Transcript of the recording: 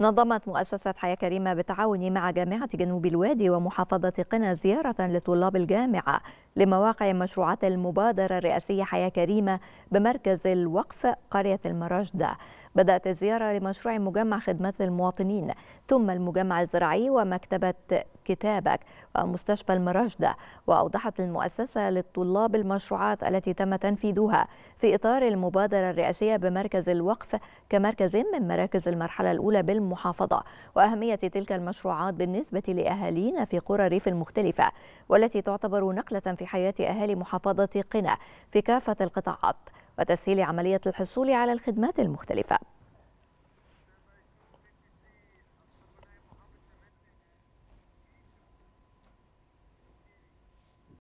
نظمت مؤسسة حياة كريمة بالتعاون مع جامعة جنوب الوادي ومحافظة قنا زيارة لطلاب الجامعة لمواقع مشروعات المبادرة الرئاسية حياة كريمة بمركز الوقف قرية المراشدة بدأت الزيارة لمشروع مجمع خدمات المواطنين ثم المجمع الزراعي ومكتبة كتابك ومستشفى المراشدة وأوضحت المؤسسة للطلاب المشروعات التي تم تنفيذها في إطار المبادرة الرئاسية بمركز الوقف كمركز من مراكز المرحلة الأولى بالمحافظة وأهمية تلك المشروعات بالنسبة لأهالينا في قرى الريف المختلفة والتي تعتبر نقلة في حياة أهالي محافظة قنا في كافة القطاعات وتسهيل عملية الحصول على الخدمات المختلفة